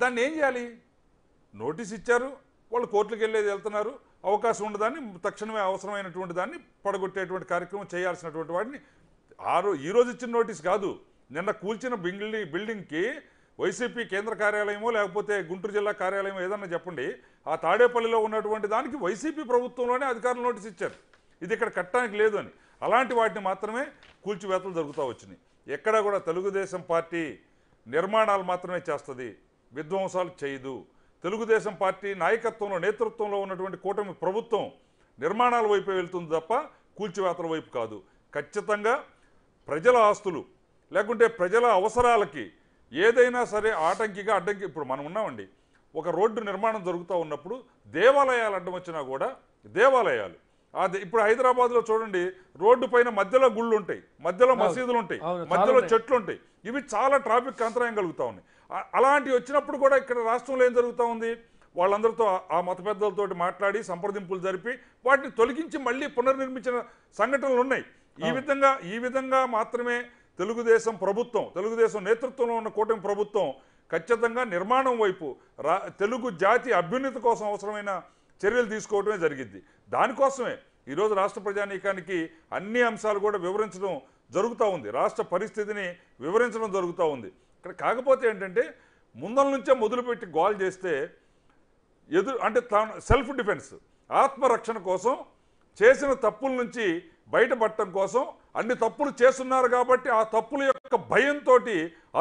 దాన్ని ఏం చేయాలి నోటీస్ ఇచ్చారు వాళ్ళు కోర్టులకు వెళ్ళేది వెళ్తున్నారు అవకాశం ఉండదాన్ని తక్షణమే అవసరమైనటువంటి దాన్ని పడగొట్టేటువంటి కార్యక్రమం చేయాల్సినటువంటి వాటిని ఆరు ఈరోజు ఇచ్చిన నోటీస్ కాదు నిన్న కూల్చిన బిల్డింగ్ బిల్డింగ్కి వైసీపీ కేంద్ర కార్యాలయమో లేకపోతే గుంటూరు జిల్లా కార్యాలయమో ఏదన్నా చెప్పండి ఆ తాడేపల్లిలో ఉన్నటువంటి దానికి వైసీపీ ప్రభుత్వంలోనే అధికారులు నోటీస్ ఇచ్చారు ఇది ఇక్కడ కట్టడానికి లేదు అని అలాంటి వాటిని మాత్రమే కూల్చివేతలు జరుగుతూ వచ్చినాయి ఎక్కడా కూడా తెలుగుదేశం పార్టీ నిర్మాణాలు మాత్రమే చేస్తుంది విధ్వంసాలు చేయదు తెలుగుదేశం పార్టీ నాయకత్వంలో నేతృత్వంలో ఉన్నటువంటి కూటమి ప్రభుత్వం నిర్మాణాల వైపే వెళ్తుంది తప్ప కూల్చివేతల వైపు కాదు ఖచ్చితంగా ప్రజల ఆస్తులు లేకుంటే ప్రజల అవసరాలకి ఏదైనా సరే ఆటంకిగా అడ్డంకి ఇప్పుడు మనం ఉన్నామండి ఒక రోడ్డు నిర్మాణం జరుగుతూ ఉన్నప్పుడు దేవాలయాలు అడ్డం వచ్చినా కూడా దేవాలయాలు అది ఇప్పుడు హైదరాబాద్లో చూడండి రోడ్డు పైన మధ్యలో గుళ్ళు ఉంటాయి మధ్యలో మసీదులు ఉంటాయి మధ్యలో చెట్లు ఉంటాయి ఇవి చాలా ట్రాఫిక్ అంతరాయం కలుగుతూ ఉన్నాయి అలాంటివి వచ్చినప్పుడు కూడా ఇక్కడ రాష్ట్రంలో ఏం జరుగుతూ ఉంది వాళ్ళందరితో ఆ మత పెద్దలతో మాట్లాడి సంప్రదింపులు జరిపి వాటిని తొలగించి మళ్ళీ పునర్నిర్మించిన సంఘటనలు ఉన్నాయి ఈ విధంగా ఈ విధంగా మాత్రమే తెలుగుదేశం ప్రభుత్వం తెలుగుదేశం నేతృత్వంలో ఉన్న కూటమి ప్రభుత్వం ఖచ్చితంగా నిర్మాణం వైపు తెలుగు జాతి అభ్యున్నతి కోసం అవసరమైన చర్యలు తీసుకోవడమే జరిగింది దానికోసమే ఈరోజు రాష్ట్ర ప్రజానీకానికి అన్ని అంశాలు కూడా వివరించడం జరుగుతూ ఉంది రాష్ట్ర పరిస్థితిని వివరించడం జరుగుతూ ఉంది ఇక్కడ కాకపోతే ఏంటంటే ముందల నుంచే మొదలుపెట్టి గోల్ చేస్తే ఎదురు అంటే తాను సెల్ఫ్ డిఫెన్స్ ఆత్మరక్షణ కోసం చేసిన తప్పుల నుంచి బయటపడటం కోసం అన్ని తప్పులు చేస్తున్నారు కాబట్టి ఆ తప్పుల యొక్క భయంతో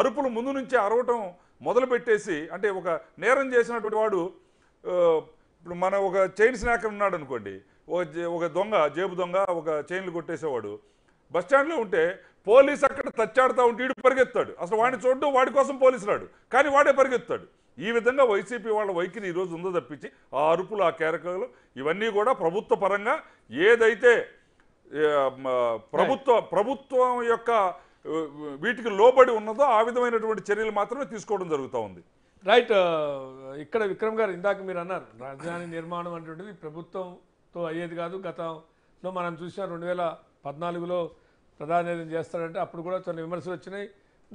అరుపులు ముందు నుంచే అరవటం మొదలుపెట్టేసి అంటే ఒక నేరం చేసినటువంటి వాడు ఇప్పుడు మన ఒక చైన్ స్నాకర్ ఉన్నాడు అనుకోండి ఒక ఒక దొంగ జేబు దొంగ ఒక చైన్లు కొట్టేసేవాడు బస్ స్టాండ్లో ఉంటే పోలీస్ అక్కడ తచ్చాడుతూ ఉంటే వీడు పరిగెత్తాడు అసలు వాడిని చూడడం వాడి కోసం పోలీసు రాడు కానీ వాడే పరిగెత్తాడు ఈ విధంగా వైసీపీ వాళ్ళ వైఖరి ఈరోజు ఉందో తప్పించి ఆ అరుపులు ఆ కేరకాలు ఇవన్నీ కూడా ప్రభుత్వ పరంగా ఏదైతే ప్రభుత్వ ప్రభుత్వం యొక్క వీటికి లోబడి ఉన్నదో ఆ విధమైనటువంటి చర్యలు మాత్రమే తీసుకోవడం జరుగుతూ ఉంది రైట్ ఇక్కడ విక్రమ్ గారు ఇందాక మీరు అన్నారు రాజధాని నిర్మాణం అనేటువంటిది ప్రభుత్వంతో అయ్యేది కాదు గతంలో మనం చూసిన రెండు వేల పద్నాలుగులో ప్రధాని ఏదైనా చేస్తాడంటే అప్పుడు కూడా కొన్ని విమర్శలు వచ్చినాయి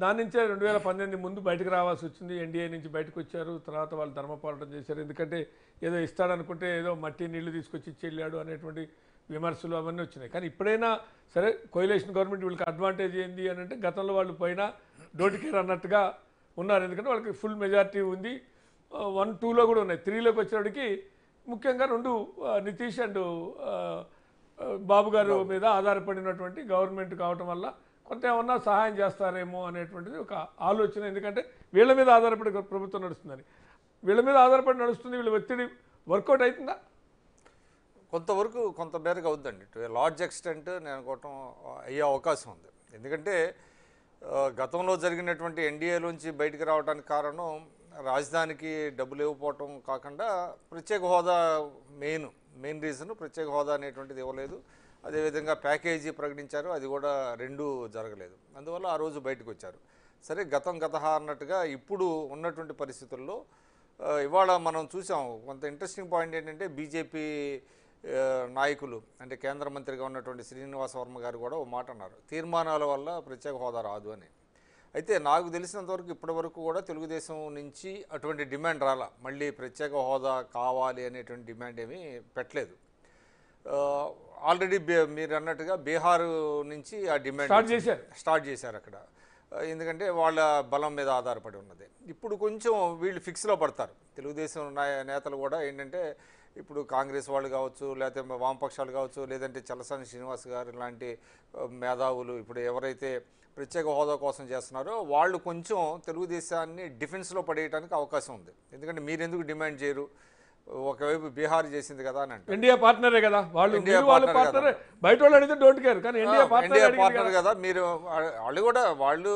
దాని నుంచే రెండు వేల పన్నెండు ముందు బయటకు రావాల్సి వచ్చింది ఎన్డీఏ నుంచి బయటకు వచ్చారు తర్వాత వాళ్ళు ధర్మపోరాటం చేశారు ఎందుకంటే ఏదో ఇస్తాడనుకుంటే ఏదో మట్టి నీళ్లు తీసుకొచ్చి ఇచ్చేళ్ళాడు అనేటువంటి విమర్శలు అవన్నీ వచ్చినాయి కానీ ఇప్పుడైనా సరే కోయిలేషన్ గవర్నమెంట్ వీళ్ళకి అడ్వాంటేజ్ ఏంది అని అంటే గతంలో వాళ్ళు పైన డోటికేర్ అన్నట్టుగా ఉన్నారు ఎందుకంటే వాళ్ళకి ఫుల్ మెజార్టీ ఉంది వన్ టూలో కూడా ఉన్నాయి త్రీలోకి వచ్చేవాడికి ముఖ్యంగా రెండు నితీష్ అండ్ బాబు గారు మీద ఆధారపడినటువంటి గవర్నమెంట్ కావటం వల్ల కొంత ఏమన్నా సహాయం చేస్తారేమో అనేటువంటిది ఒక ఆలోచన ఎందుకంటే వీళ్ళ మీద ఆధారపడి ప్రభుత్వం నడుస్తుందని వీళ్ళ మీద ఆధారపడి నడుస్తుంది వీళ్ళ ఒత్తిడి వర్కౌట్ అవుతుందా కొంతవరకు కొంతమేరకు అవుద్దండి లార్జ్ ఎక్స్టెంట్ నేను అనుకోవటం అయ్యే అవకాశం ఉంది ఎందుకంటే గతంలో జరిగినటువంటి ఎన్డీఏలోంచి బయటకు రావడానికి కారణం రాజధానికి డబ్బులు ఇవ్వకపోవటం కాకుండా ప్రత్యేక హోదా మెయిన్ మెయిన్ రీజన్ ప్రత్యేక హోదా అనేటువంటిది ఇవ్వలేదు అదేవిధంగా ప్యాకేజీ ప్రకటించారు అది కూడా రెండు జరగలేదు అందువల్ల ఆ రోజు బయటకు వచ్చారు సరే గతం గతహ అన్నట్టుగా ఇప్పుడు ఉన్నటువంటి పరిస్థితుల్లో ఇవాళ మనం చూసాం కొంత ఇంట్రెస్టింగ్ పాయింట్ ఏంటంటే బీజేపీ నాయకులు అంటే కేంద్ర మంత్రిగా ఉన్నటువంటి శ్రీనివాస వర్మ గారు కూడా ఓ మాట అన్నారు తీర్మానాల వల్ల ప్రత్యేక హోదా రాదు అని అయితే నాకు తెలిసినంతవరకు ఇప్పటి వరకు కూడా తెలుగుదేశం నుంచి అటువంటి డిమాండ్ రాలా మళ్ళీ ప్రత్యేక హోదా కావాలి అనేటువంటి డిమాండ్ ఏమీ పెట్టలేదు ఆల్రెడీ మీరు అన్నట్టుగా బీహార్ నుంచి ఆ డిమాండ్ చేశారు స్టార్ట్ చేశారు అక్కడ ఎందుకంటే వాళ్ళ బలం మీద ఆధారపడి ఉన్నది ఇప్పుడు కొంచెం వీళ్ళు ఫిక్స్లో పడతారు తెలుగుదేశం నేతలు కూడా ఏంటంటే ఇప్పుడు కాంగ్రెస్ వాళ్ళు కావచ్చు లేకపోతే వామపక్షాలు కావచ్చు లేదంటే చలసాని శ్రీనివాస్ గారు ఇలాంటి మేధావులు ఇప్పుడు ఎవరైతే ప్రత్యేక హోదా కోసం చేస్తున్నారో వాళ్ళు కొంచెం తెలుగుదేశాన్ని డిఫెన్స్లో పడేయడానికి అవకాశం ఉంది ఎందుకంటే మీరు ఎందుకు డిమాండ్ చేయరు ఒకవైపు బీహార్ చేసింది కదా అని అంటే ఇండియా పార్ట్నరే కదా వాళ్ళు వాళ్ళు పార్ట్నర్ బయట వాళ్ళు అడిగితే డోంట్ కేర్ కానీ ఇండియా పార్ట్నర్ పార్ట్నర్ కదా మీరు వాళ్ళు కూడా వాళ్ళు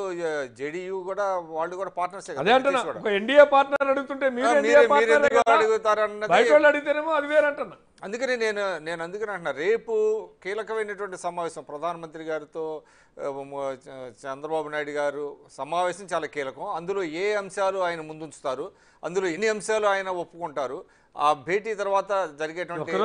జేడీయూ కూడా వాళ్ళు కూడా పార్ట్నర్స్ అదే అంటున్నా ఒక పార్ట్నర్ అడుగుతుంటే మీరు అడుగుతారన్న బయట వాళ్ళు అడిగితేనేమో అది అంటున్నా అందుకని నేను నేను అందుకని అంటున్నా రేపు కీలకమైనటువంటి సమావేశం ప్రధానమంత్రి గారితో చంద్రబాబు నాయుడు గారు సమావేశం చాలా కీలకం అందులో ఏ అంశాలు ఆయన ముందుంచుతారు అందులో ఎన్ని అంశాలు ఆయన ఒప్పుకుంటారు ఆ భేటీ తర్వాత జరిగేటువంటి